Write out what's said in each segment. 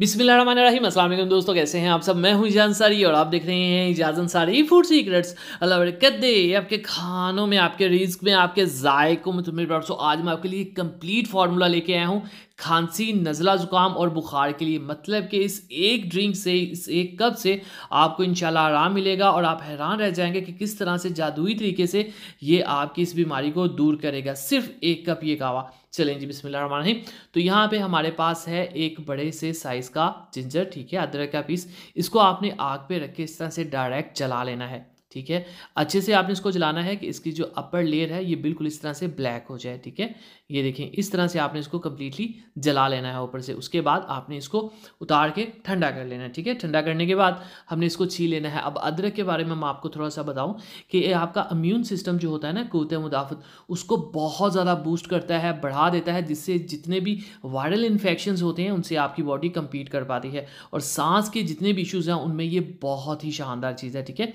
बिस्मिल्लाम असलम दोस्तों कैसे हैं आप सब मैं हूं इजाज अंसारी और आप देख रहे हैं इजाज अंसारी फूड सीक्रेट्स अल्लाह बरकत दे आपके खानों में आपके रिस्क में आपके जायकों में तुम्हें दोस्तों आज मैं आपके लिए कंप्लीट फार्मूला लेके आया हूं खांसी नज़ला ज़ुकाम और बुखार के लिए मतलब कि इस एक ड्रिंक से इस एक कप से आपको इन आराम मिलेगा और आप हैरान रह जाएंगे कि किस तरह से जादुई तरीके से ये आपकी इस बीमारी को दूर करेगा सिर्फ एक कप ये कावा चलें जी बिस्मिल्लाह तो यहाँ पे हमारे पास है एक बड़े से साइज़ का जिंजर ठीक है अदरक का पीस इसको आपने आग पे रख के इस तरह से डायरेक्ट जला लेना है ठीक है अच्छे से आपने इसको जलाना है कि इसकी जो अपर लेयर है ये बिल्कुल इस तरह से ब्लैक हो जाए ठीक है ये देखें इस तरह से आपने इसको कम्प्लीटली जला लेना है ऊपर से उसके बाद आपने इसको उतार के ठंडा कर लेना है ठीक है ठंडा करने के बाद हमने इसको छी लेना है अब अदरक के बारे में मैं आपको थोड़ा सा बताऊँ कि आपका इम्यून सिस्टम जो होता है ना कोत मुदाफ़त उसको बहुत ज़्यादा बूस्ट करता है बढ़ा देता है जिससे जितने भी वायरल इन्फेक्शन होते हैं उनसे आपकी बॉडी कम्पीट कर पाती है और सांस के जितने भी इशूज़ हैं उनमें ये बहुत ही शानदार चीज़ है ठीक है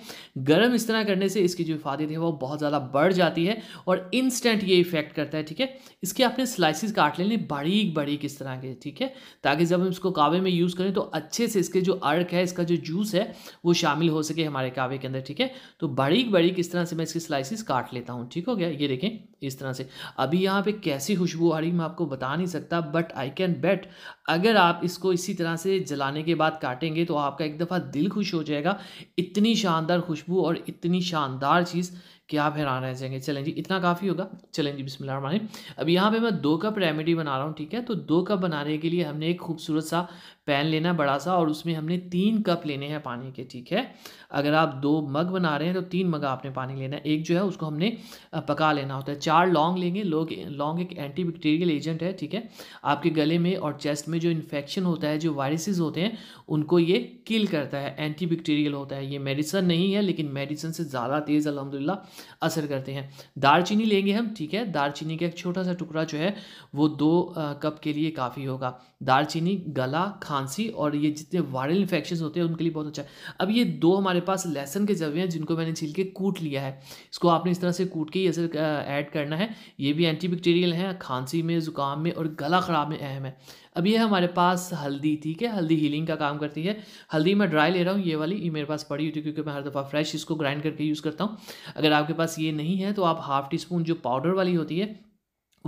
गर्म गर्म इस तरह करने से इसकी जो हिफाजत है वो बहुत ज़्यादा बढ़ जाती है और इंस्टेंट ये इफेक्ट करता है ठीक है इसके आपने स्लाइसिस काट लेने बारीक बारीक इस तरह के ठीक है ताकि जब हम इसको कावे में यूज़ करें तो अच्छे से इसके जो अर्क है इसका जो जूस है वो शामिल हो सके हमारे कावे के अंदर ठीक है तो बारीक बारीक इस तरह से मैं इसकी स्लाइसिस काट लेता हूँ ठीक हो गया ये देखें इस तरह से अभी यहाँ पे कैसी खुशबू आ रही मैं आपको बता नहीं सकता बट आई कैन बेट अगर आप इसको इसी तरह से जलाने के बाद काटेंगे तो आपका एक दफ़ा दिल खुश हो जाएगा इतनी शानदार खुशबू और इतनी शानदार चीज़ कि आप हैरान रह जाएंगे चलें जी इतना काफ़ी होगा चलें जी बिस्मिल्लाह माने अब यहाँ पे मैं दो कप रेमेडी बना रहा हूँ ठीक है तो दो कप बनाने के लिए हमने एक खूबसूरत सा पैन लेना बड़ा सा और उसमें हमने तीन कप लेने हैं पानी के ठीक है अगर आप दो मग बना रहे हैं तो तीन मग आपने पानी लेना है एक जो है उसको हमने पका लेना होता है चार लौंग लेंगे लोग लौंग एक एंटीबैक्टीरियल एजेंट है ठीक है आपके गले में और चेस्ट में जो इन्फेक्शन होता है जो वायरसेज होते हैं उनको ये किल करता है एंटीबैक्टीरियल होता है ये मेडिसन नहीं है लेकिन मेडिसन से ज़्यादा तेज़ अलहमदिल्ला असर करते हैं दारचीनी लेंगे हम ठीक है दारचीनी का एक छोटा सा टुकड़ा जो है वो दो कप के लिए काफ़ी होगा दारचीनी गला खांसी और ये जितने वायरल इन्फेक्शन होते हैं उनके लिए बहुत अच्छा है अब ये दो हमारे पास लहसन के जवे हैं जिनको मैंने छील के कूट लिया है इसको आपने इस तरह से कूट के ये सर ऐड करना है ये भी एंटीबैक्टीरियल हैं खांसी में ज़ुकाम में और गला ख़राब में अहम है अब ये हमारे पास हल्दी ठीक है हल्दी हीलिंग का काम करती है हल्दी मैं ड्राई ले रहा हूँ ये वाली ये मेरे पास पड़ी हुई थी क्योंकि मैं हर दफ़ा फ्रेश इसको ग्राइंड करके यूज़ करता हूँ अगर आपके पास ये नहीं है तो आप हाफ़ टी स्पून जो पाउडर वाली होती है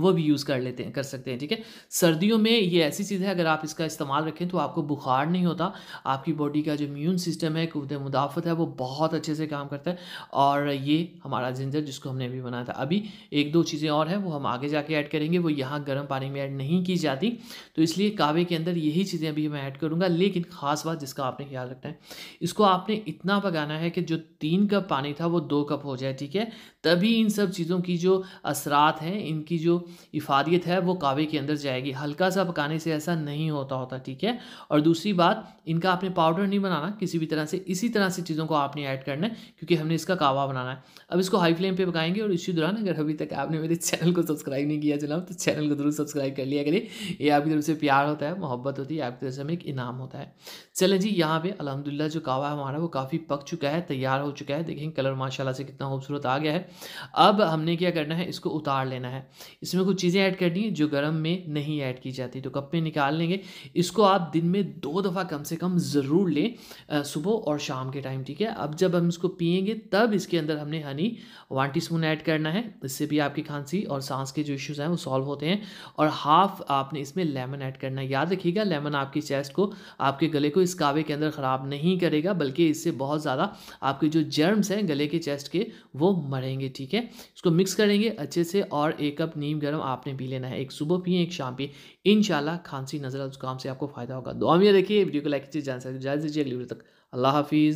वो भी यूज़ कर लेते हैं कर सकते हैं ठीक है सर्दियों में ये ऐसी चीज़ है अगर आप इसका इस्तेमाल रखें तो आपको बुखार नहीं होता आपकी बॉडी का जो इम्यून सिस्टम है कुत मुदाफ़त है वो बहुत अच्छे से काम करता है और ये हमारा जिंजर जिसको हमने अभी बनाया था अभी एक दो चीज़ें और हैं वो हम आगे जाके ऐड करेंगे वो यहाँ गर्म पानी में ऐड नहीं की जाती तो इसलिए कावे के अंदर यही चीज़ें अभी मैं ऐड करूँगा लेकिन ख़ास बात जिसका आपने ख्याल रखना है इसको आपने इतना पकाना है कि जो तीन कप पानी था वो दो कप हो जाए ठीक है तभी इन सब चीज़ों की जो असरात हैं इनकी जो इफ़ादियत है वो कावे के अंदर जाएगी हल्का सा पकाने से ऐसा नहीं होता होता ठीक है और दूसरी बात इनका आपने पाउडर नहीं बनाना किसी भी तरह से इसी तरह से चीज़ों को आपने ऐड करना है क्योंकि हमने इसका कावा बनाना है अब इसको हाई फ्लेम पर पकाएंगे और इसी दौरान अगर अभी तक आपने मेरे चैनल को सब्सक्राइब नहीं किया चला तो चैनल को जरूर सब्सक्राइब कर लिया करिए ये आपकी तरफ से प्यार होता है मोहब्बत होती है आपकी तरफ से हमें एक इनाम होता है चलें जी यहाँ पे अलहमदिल्ला जो कावा है हमारा वो काफ़ी पक चुका है तैयार हो चुका है देखें कलर माशाला से कितना खूबसूरत आ गया है अब हमने क्या करना है इसको उतार लेना है इसमें इसमें कुछ चीज़ें ऐड करनी है जो गर्म में नहीं ऐड की जाती तो कप में निकाल लेंगे इसको आप दिन में दो दफ़ा कम से कम ज़रूर लें सुबह और शाम के टाइम ठीक है अब जब हम इसको पियेंगे तब इसके अंदर हमने honey one teaspoon add करना है इससे भी आपकी खांसी और सांस के जो इश्यूज़ हैं वो सॉल्व होते हैं और हाफ आपने इसमें लेमन ऐड करना है याद रखिएगा लेमन आपकी चेस्ट को आपके गले को इस कावे के अंदर ख़राब नहीं करेगा बल्कि इससे बहुत ज़्यादा आपके जो जर्म्स हैं गले के चेस्ट के वो मरेंगे ठीक है इसको मिक्स करेंगे अच्छे से और एक कप नीम गर्म आपने पी लेना है एक सुबह पिए एक शाम पिए इन खांसी नजर जुकाम से आपको फ़ायदा होगा दुआ में देखिए वीडियो को लाइक कीजिए जानकारी जान दीजिए अगली वीडियो तक अल्लाह हाफिज़